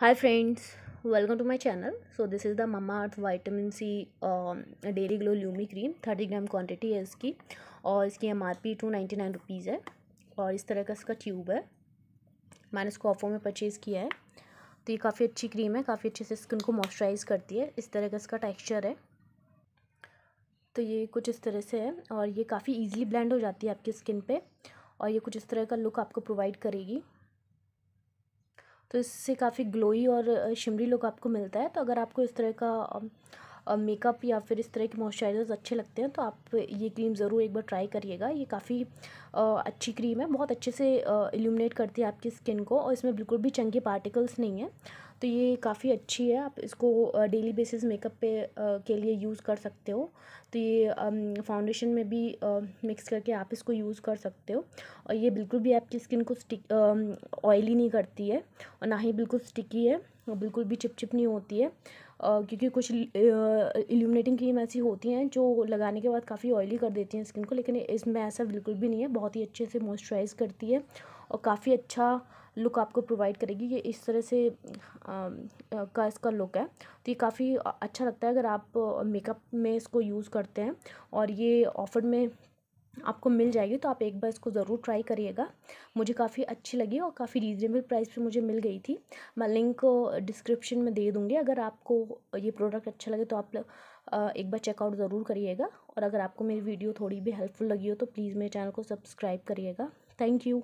high friends welcome to my channel so this is the Mamaearth vitamin C daily glow lumi cream thirty gram quantity है इसकी और इसकी M R P two ninety nine rupees है और इस तरह का इसका ट्यूब है मैंने इसको ऑफो में परचेज़ किया है तो ये काफ़ी अच्छी क्रीम है काफ़ी अच्छे से स्किन को मॉइस्चराइज़ करती है इस तरह का इसका टेक्स्चर है तो ये कुछ इस तरह से है और ये काफ़ी ईजिली ब्लेंड हो जाती है आपकी स्किन पर और ये कुछ इस तरह का लुक आपको प्रोवाइड करेगी तो इससे काफ़ी ग्लोई और शिमरी लुक आपको मिलता है तो अगर आपको इस तरह का मेकअप या फिर इस तरह के मॉइस्चराइजर्स अच्छे लगते हैं तो आप ये क्रीम ज़रूर एक बार ट्राई करिएगा ये काफ़ी अच्छी क्रीम है बहुत अच्छे से इल्यूमिनेट करती है आपकी स्किन को और इसमें बिल्कुल भी चंगे पार्टिकल्स नहीं है तो ये काफ़ी अच्छी है आप इसको डेली बेसिस मेकअप पे के लिए यूज़ कर सकते हो तो ये फाउंडेशन में भी मिक्स करके आप इसको यूज़ कर सकते हो और ये बिल्कुल भी आपकी स्किन को स्टिक ऑयली नहीं करती है और ना ही बिल्कुल स्टिकी है बिल्कुल भी चिपचिप नहीं होती है क्योंकि कुछ इल्यूमिनेटिंग क्रीम ऐसी होती हैं जो लगाने के बाद काफ़ी ऑयली कर देती हैं स्किन को लेकिन इसमें ऐसा बिल्कुल भी नहीं है बहुत ही अच्छे से मॉइस्चराइज़ करती है और काफ़ी अच्छा लुक आपको प्रोवाइड करेगी ये इस तरह से आ, का इसका लुक है तो ये काफ़ी अच्छा लगता है अगर आप मेकअप में इसको यूज़ करते हैं और ये ऑफर में आपको मिल जाएगी तो आप एक बार इसको ज़रूर ट्राई करिएगा मुझे काफ़ी अच्छी लगी और काफ़ी रीज़नेबल प्राइस पे मुझे मिल गई थी मैं लिंक डिस्क्रिप्शन में दे दूँगी अगर आपको ये प्रोडक्ट अच्छा लगे तो आप एक बार चेकआउट ज़रूर करिएगा और अगर आपको मेरी वीडियो थोड़ी भी हेल्पफुल लगी हो तो प्लीज़ मेरे चैनल को सब्सक्राइब करिएगा थैंक यू